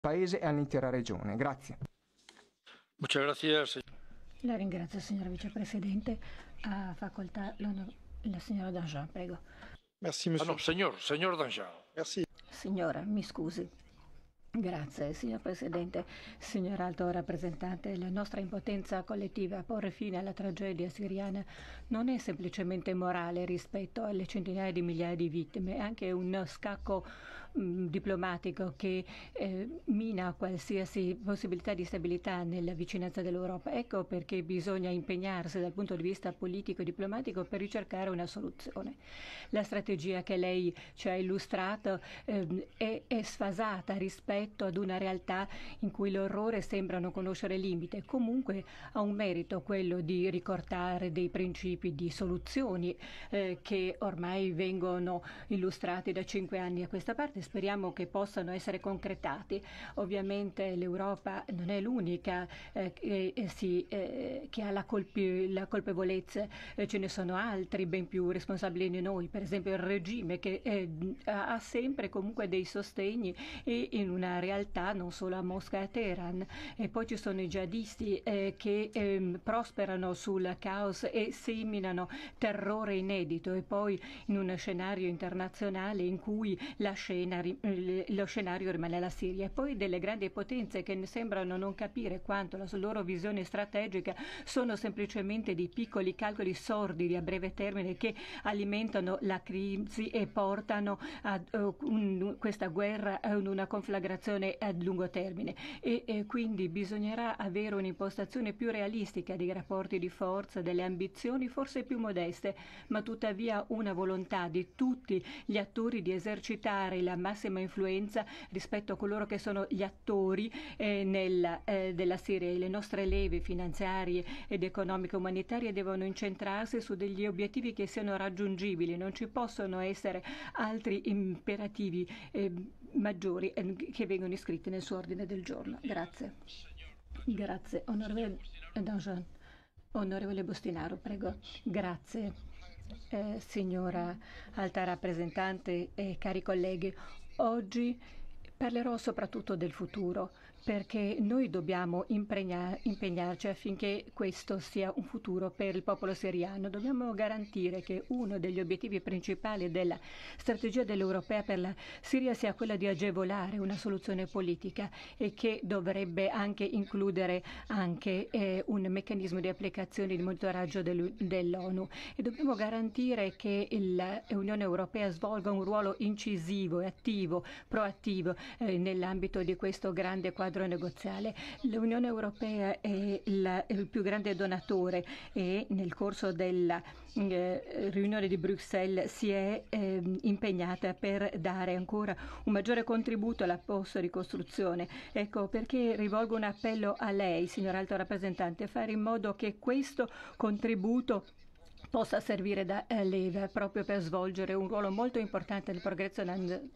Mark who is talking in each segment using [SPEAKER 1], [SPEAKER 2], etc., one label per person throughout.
[SPEAKER 1] Paese e all'intera Regione. Grazie. La ringrazio signora Vicepresidente. Ha facoltà la signora Danjean, prego. Merci, ah, no, signor, signor Danjean. Merci. Signora, mi scusi. Grazie signor Presidente, signor Alto rappresentante, la nostra impotenza collettiva a porre fine alla tragedia siriana non è semplicemente morale rispetto alle centinaia di migliaia di vittime, è anche un scacco mh, mm, diplomatico che eh, mina qualsiasi possibilità di stabilità nella vicinanza dell'Europa. Ecco perché bisogna impegnarsi dal punto di vista politico e diplomatico per ricercare una soluzione. La strategia che lei ci ha illustrato eh, è, è sfasata rispetto rispetto ad una realtà in cui l'orrore sembra non conoscere limite. Comunque ha un merito quello di ricordare dei principi di soluzioni eh, che ormai vengono illustrati da cinque anni a questa parte. Speriamo che possano essere concretati. Ovviamente l'Europa non è l'unica eh, che, eh, si, eh, che, ha la, colpe, la colpevolezza, eh, ce ne sono altri ben più responsabili di noi, per esempio il regime che eh, ha sempre comunque dei sostegni e in una realtà non solo a Mosca e a Teheran. E poi ci sono i jihadisti eh, che ehm, prosperano sul caos e seminano terrore inedito e poi in un scenario internazionale in cui scena, lo scenario rimane la Siria. E poi delle grandi potenze che sembrano non capire quanto la loro visione strategica sono semplicemente dei piccoli calcoli sordidi a breve termine che alimentano la crisi e portano a uh, eh, un, questa guerra a eh, una conflagrazione programmazione a lungo termine e, e quindi bisognerà avere un'impostazione più realistica dei rapporti di forza, delle ambizioni forse più modeste, ma tuttavia una volontà di tutti gli attori di esercitare la massima influenza rispetto a coloro che sono gli attori eh, nella, eh, della Siria. Le nostre leve finanziarie ed economiche umanitarie devono incentrarsi su degli obiettivi che siano raggiungibili, non ci possono essere altri imperativi eh, maggiori eh, che vengono iscritte nel suo ordine del giorno. Grazie. Grazie. Onorevole Onorevole Bostinaro, prego. Grazie. Eh, signora alta rappresentante e cari colleghi, oggi parlerò soprattutto del futuro perché noi dobbiamo impegnarci affinché questo sia un futuro per il popolo siriano. Dobbiamo garantire che uno degli obiettivi principali della strategia dell'Europea per la Siria sia quella di agevolare una soluzione politica e che dovrebbe anche includere anche, eh, un meccanismo di applicazione di monitoraggio dell'ONU. E dobbiamo garantire che l'Unione Europea svolga un ruolo incisivo e attivo, proattivo eh, nell'ambito di questo grande quadro quadro negoziale. L'Unione Europea è la, il più grande donatore e nel corso della eh, riunione di Bruxelles si è eh, impegnata per dare ancora un maggiore contributo alla post-ricostruzione. Ecco perché rivolgo un appello a lei, signor Alto Rappresentante, a fare in modo che questo contributo possa servire da eh, leva proprio per svolgere un ruolo molto importante nel progresso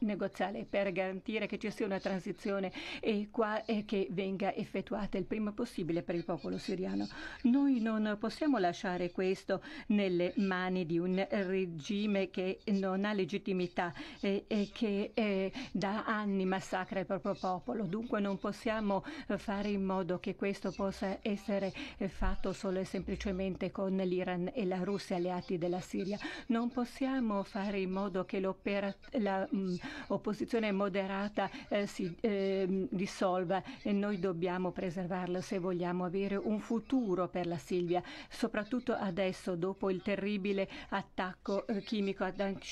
[SPEAKER 1] negoziale per garantire che ci sia una transizione e, qua, e che venga effettuata il prima possibile per il popolo siriano. Noi non possiamo lasciare questo nelle mani di un regime che non ha legittimità e, e che eh, da anni massacra il proprio popolo. Dunque non possiamo eh, fare in modo che questo possa essere eh, fatto solo e semplicemente con l'Iran e la Russia forze alleati della Siria. Non possiamo fare in modo che l'opposizione mm, moderata eh, si eh, dissolva e noi dobbiamo preservarla se vogliamo avere un futuro per la Siria, soprattutto adesso dopo il terribile attacco eh, chimico ad Aung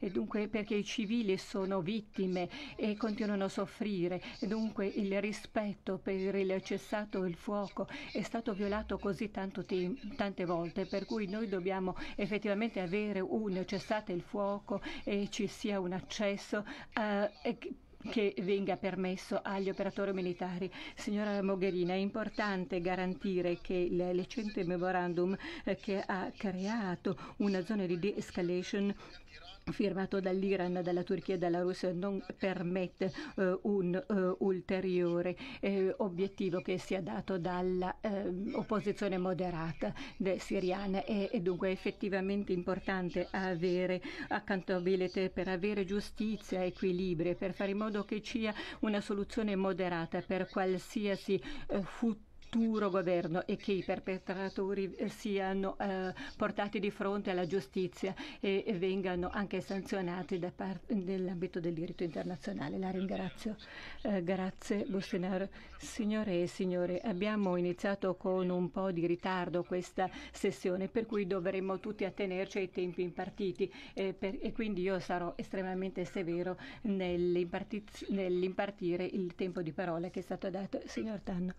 [SPEAKER 1] e dunque perché i civili sono vittime e continuano a soffrire e dunque il rispetto per il cessato il fuoco è stato violato così tanto, tante volte per cui noi dobbiamo effettivamente avere un cessate il fuoco e ci sia un accesso a, eh, che venga permesso agli operatori militari. Signora Mogherini, è importante garantire che il recente memorandum eh, che ha creato una zona di de-escalation firmato dall'Iran, dalla Turchia e dalla Russia non permette eh, un eh, ulteriore eh, obiettivo che sia dato dall'opposizione eh, moderata siriana. È, è, dunque effettivamente importante avere accountability per avere giustizia, equilibrio, per fare in modo che ci sia una soluzione moderata per qualsiasi eh, futuro futuro governo e che i perpetratori eh, siano eh, portati di fronte alla giustizia e, e vengano anche sanzionati nell'ambito del diritto internazionale. La ringrazio. Eh, grazie Bustinaro. Signore e signore, abbiamo iniziato con un po' di ritardo questa sessione, per cui dovremmo tutti attenerci ai tempi impartiti eh, per, e quindi io sarò estremamente severo nell'impartire il tempo di parola che è stato dato. Signor Tanno.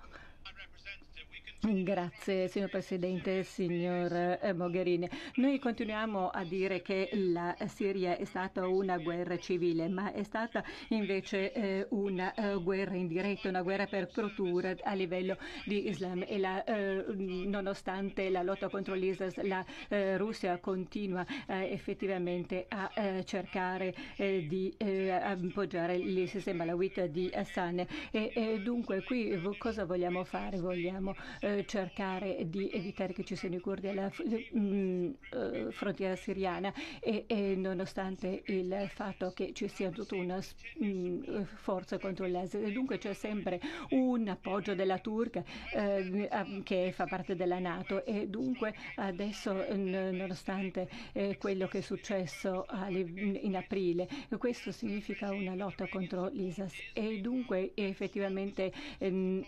[SPEAKER 1] Grazie signor Presidente, signor eh, Mogherini. Noi continuiamo a dire che la Siria è stata una guerra civile, ma è stata invece eh, una eh, guerra indiretta, una guerra per cultura a livello di Islam. E la, eh, nonostante la lotta contro l'ISIS, la eh, Russia continua eh, effettivamente a cercare di appoggiare il sistema, la guida di Hassan. E, e dunque qui cosa vogliamo fare? Vogliamo eh, eh, cercare di evitare che ci siano i curdi alla mm, eh, frontiera siriana e, e, nonostante il fatto che ci sia tutta una mm, forza contro l'Asia. Dunque c'è sempre un appoggio della Turca eh, mm, che fa parte della Nato e dunque adesso nonostante eh, quello che è successo in aprile, questo significa una lotta contro l'ISIS e dunque effettivamente eh,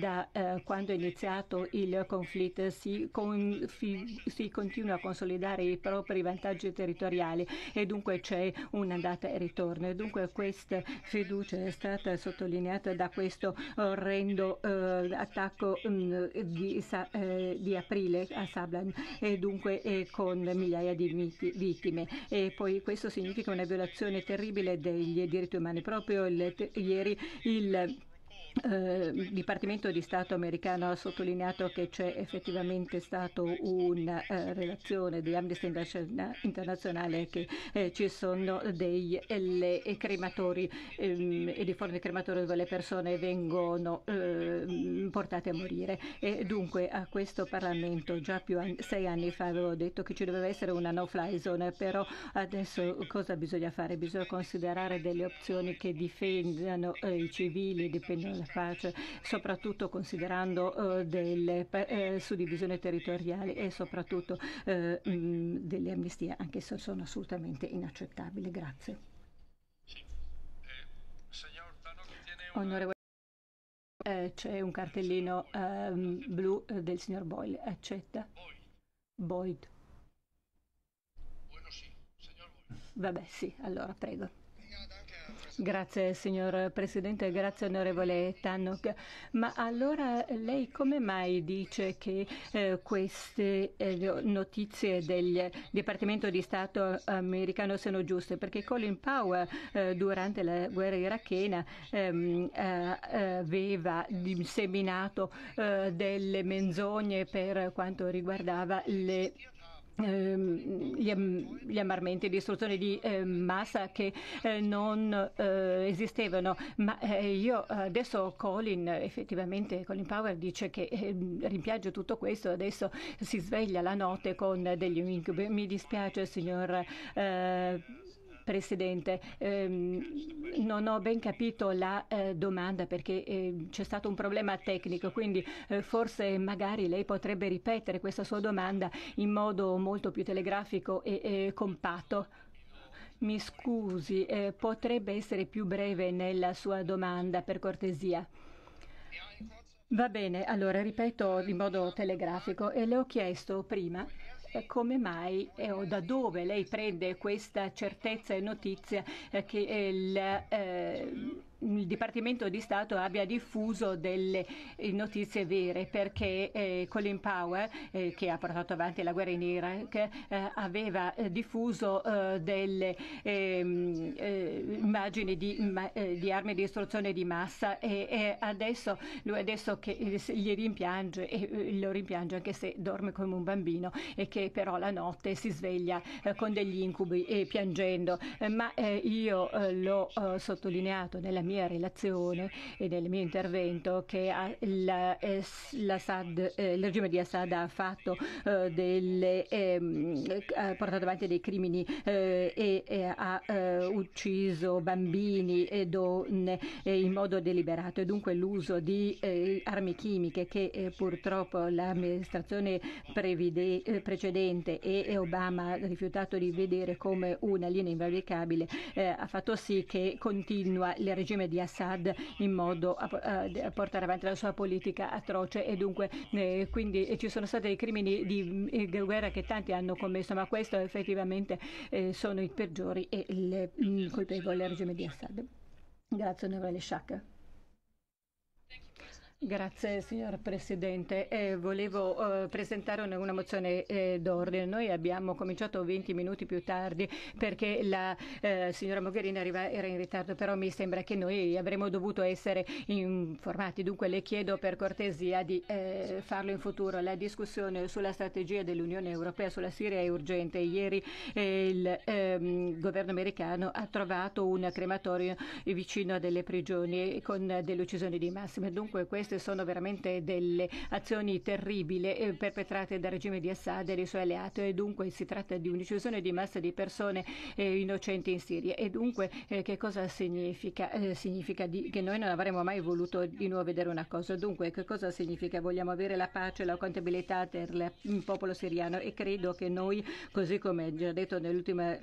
[SPEAKER 1] da quando è iniziato iniziato il conflitto si, con, si, continua a consolidare i propri vantaggi territoriali e dunque c'è un'andata e ritorno. E dunque questa fiducia è stata sottolineata da questo orrendo eh, attacco mh, mm, di, sa, eh, di, aprile a Sablan e dunque eh, con migliaia di miti, vittime. E poi questo significa una violazione terribile degli diritti umani. Proprio il, ieri il Ehm, il Dipartimento di Stato americano ha sottolineato che c'è effettivamente stata una eh, relazione di Amnesty Internazionale che eh, ci sono dei eh, crematori ehm, e di forni crematori dove le persone vengono ehm, portate a morire. E dunque a questo Parlamento già più sei anni fa avevo detto che ci doveva essere una no-fly zone, però adesso cosa bisogna fare? Bisogna considerare delle opzioni che difendano i civili, difendano della pace, soprattutto considerando eh, delle eh, suddivisioni territoriali e soprattutto eh, mh, delle amnistie, anche se sono assolutamente inaccettabili. Grazie. Onorevole eh, c'è un cartellino ehm, blu eh, del signor Boyle, accetta? Boyd. Vabbè, sì, allora prego. Grazie signor Presidente, grazie onorevole Tannock. Ma allora lei come mai dice che eh, queste eh, notizie del Dipartimento di Stato americano sono giuste? Perché Colin Powell eh, durante la guerra irachena ehm, eh, aveva disseminato eh, delle menzogne per quanto riguardava le Ehm, gli ammarmenti di istruzione ehm, di massa che eh, non eh, esistevano ma eh, io adesso Colin effettivamente Colin Power dice che ehm, rimpiange tutto questo adesso si sveglia la notte con degli incubi mi dispiace signor Presidente, ehm, non ho ben capito la eh, domanda perché eh, c'è stato un problema tecnico, quindi eh, forse magari lei potrebbe ripetere questa sua domanda in modo molto più telegrafico e compatto. Mi scusi, eh, potrebbe essere più breve nella sua domanda, per cortesia. Va bene, allora ripeto in modo telegrafico e le ho chiesto prima come mai o da dove lei prende questa certezza e notizia eh, che il eh, il Dipartimento di Stato abbia diffuso delle eh, notizie vere perché eh, Colin Powell, eh, che ha portato avanti la guerra in Iraq, eh, aveva eh, diffuso eh, delle ehm, immagini di, ma, di, armi di distruzione di massa e, e adesso, lui adesso che gli rimpiange e lo rimpiange anche se dorme come un bambino e che però la notte si sveglia con degli incubi e piangendo. ma io l'ho sottolineato nella mia mia relazione e nel mio intervento che eh, la, Assad, eh, il regime di Assad ha fatto eh, delle, ehm, ha portato avanti dei crimini e, e ha ucciso bambini e donne in modo deliberato e dunque l'uso di armi chimiche che purtroppo l'amministrazione prevede, precedente e Obama ha rifiutato di vedere come una linea invalicabile ha fatto sì che continua il regime regime di Assad in modo a, a portare avanti la sua politica atroce e dunque eh, quindi eh, ci sono stati dei crimini di, di eh, guerra che tanti hanno commesso ma questo effettivamente eh, sono i peggiori e il, il colpevole regime di Assad. Grazie onorevole Sciacca. Grazie signor Presidente. Eh, volevo eh, presentare una, una mozione eh, d'ordine. Noi abbiamo cominciato 20 minuti più tardi perché la eh, signora Mogherini arriva, era in ritardo, però mi sembra che noi avremmo dovuto essere informati. Dunque le chiedo per cortesia di eh, farlo in futuro. La discussione sulla strategia dell'Unione Europea sulla Siria è urgente. Ieri eh, il ehm, governo americano ha trovato un crematorio vicino a delle prigioni con delle uccisioni di massima. Dunque, queste queste sono veramente delle azioni terribili eh, perpetrate dal regime di Assad e dei suoi alleati e dunque si tratta di un'uccisione di massa di persone eh, innocenti in Siria e dunque eh, che cosa significa? significa che noi non avremmo mai voluto di nuovo vedere una cosa. Dunque che cosa significa? Vogliamo avere la pace, e la contabilità per il popolo siriano e credo che noi, così come già detto nell'ultima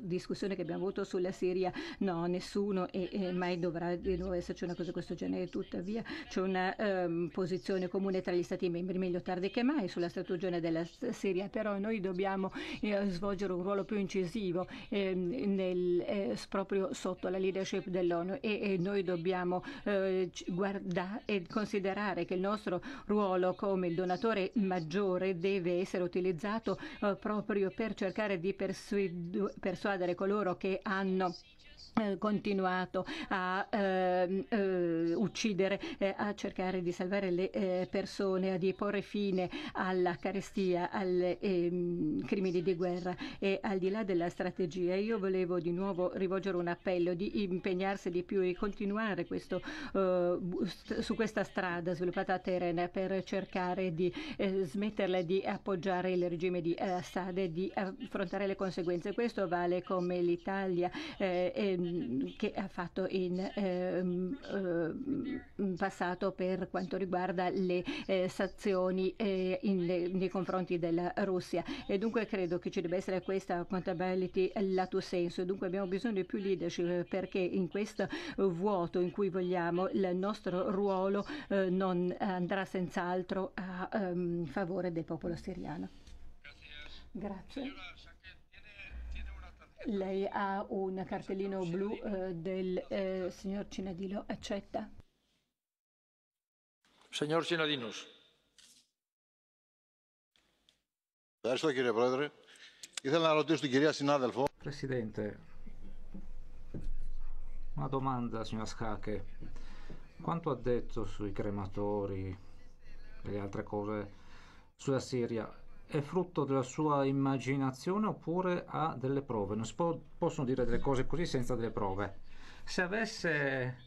[SPEAKER 1] discussione che abbiamo avuto sulla Siria, no, nessuno e, mai dovrà di nuovo esserci una cosa di questo genere. Tuttavia c'è una um, posizione comune tra gli Stati membri, meglio tardi che mai, sulla strategia della Siria, però noi dobbiamo eh, svolgere un ruolo più incisivo eh, nel, eh, proprio sotto la leadership dell'ONU e, e, noi dobbiamo eh, guardare e considerare che il nostro ruolo come donatore maggiore deve essere utilizzato eh, proprio per cercare di persuadere coloro che hanno eh, continuato a eh, eh, uccidere, eh, a cercare di salvare le eh, persone, a porre fine alla carestia, ai ehm, crimini di guerra e al di là della strategia io volevo di nuovo rivolgere un appello di impegnarsi di più e continuare questo, eh, su questa strada sviluppata a Teheran per cercare di smetterla di appoggiare il regime di Assad e di affrontare le conseguenze. Questo vale come l'Italia e Ehm, che ha fatto in ehm, eh, passato per quanto riguarda le eh, sanzioni eh, in, nei confronti della Russia. E dunque credo che ci debba essere questa accountability lato senso dunque abbiamo bisogno di più leadership eh, perché in questo vuoto in cui vogliamo il nostro ruolo eh, non andrà senz'altro a ehm, favore del popolo siriano. Grazie. Lei ha un cartellino blu eh, del eh, signor Cinadino, accetta? Signor Cinadinos. Grazie, signor Presidente. Ήθελα να ρωτήσω την κυρία συνάδελφο. Presidente, una domanda signora Schache. Quanto ha detto sui crematori e le altre cose sulla Siria? è frutto della sua immaginazione oppure ha delle prove. Non si può, possono dire delle cose così senza delle prove. Se avesse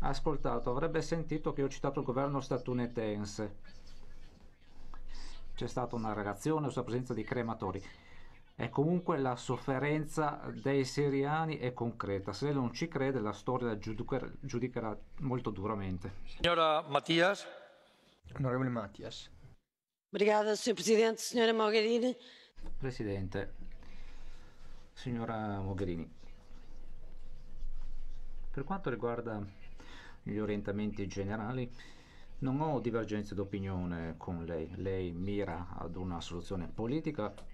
[SPEAKER 1] ascoltato avrebbe sentito che ho citato il governo statunitense. C'è stata una relazione sulla presenza di crematori. E comunque la sofferenza dei siriani è concreta. Se lei non ci crede, la storia la giudicherà, giudicherà molto duramente. Signora Mattias. Onorevole Mattias. Obrigada, Sr. Presidente. Sra. Mogherini. Presidente, signora Mogherini, per quanto riguarda gli orientamenti generali, non ho divergenze d'opinione con lei. Lei mira ad una soluzione politica